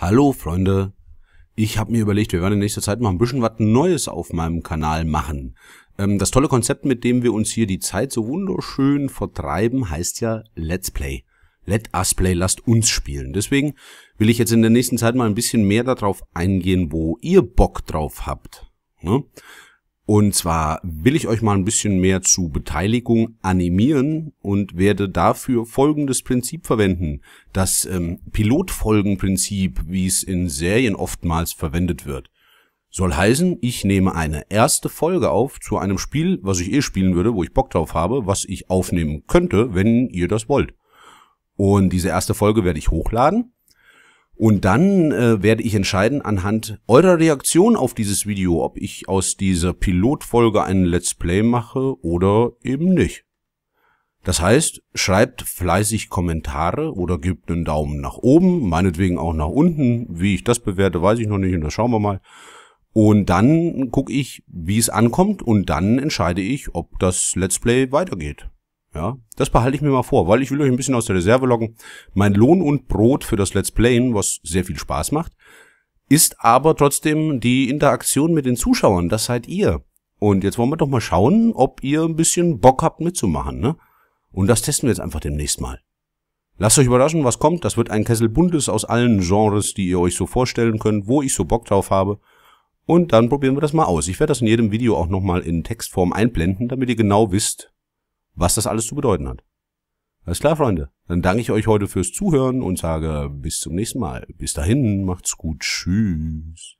Hallo Freunde, ich habe mir überlegt, wir werden in nächster Zeit mal ein bisschen was Neues auf meinem Kanal machen. Ähm, das tolle Konzept, mit dem wir uns hier die Zeit so wunderschön vertreiben, heißt ja Let's Play. Let us play, lasst uns spielen. Deswegen will ich jetzt in der nächsten Zeit mal ein bisschen mehr darauf eingehen, wo ihr Bock drauf habt. Ne? Und zwar will ich euch mal ein bisschen mehr zu Beteiligung animieren und werde dafür folgendes Prinzip verwenden. Das ähm, Pilotfolgenprinzip, wie es in Serien oftmals verwendet wird. Soll heißen, ich nehme eine erste Folge auf zu einem Spiel, was ich eh spielen würde, wo ich Bock drauf habe, was ich aufnehmen könnte, wenn ihr das wollt. Und diese erste Folge werde ich hochladen und dann äh, werde ich entscheiden anhand eurer Reaktion auf dieses Video, ob ich aus dieser Pilotfolge einen Let's Play mache oder eben nicht. Das heißt, schreibt fleißig Kommentare oder gebt einen Daumen nach oben, meinetwegen auch nach unten. Wie ich das bewerte, weiß ich noch nicht und das schauen wir mal. Und dann gucke ich, wie es ankommt und dann entscheide ich, ob das Let's Play weitergeht. Ja, das behalte ich mir mal vor, weil ich will euch ein bisschen aus der Reserve locken. Mein Lohn und Brot für das Let's Playen, was sehr viel Spaß macht, ist aber trotzdem die Interaktion mit den Zuschauern. Das seid ihr. Und jetzt wollen wir doch mal schauen, ob ihr ein bisschen Bock habt mitzumachen, ne? Und das testen wir jetzt einfach demnächst mal. Lasst euch überraschen, was kommt. Das wird ein Kessel buntes aus allen Genres, die ihr euch so vorstellen könnt, wo ich so Bock drauf habe. Und dann probieren wir das mal aus. Ich werde das in jedem Video auch nochmal in Textform einblenden, damit ihr genau wisst, was das alles zu bedeuten hat. Alles klar, Freunde. Dann danke ich euch heute fürs Zuhören und sage bis zum nächsten Mal. Bis dahin, macht's gut. Tschüss.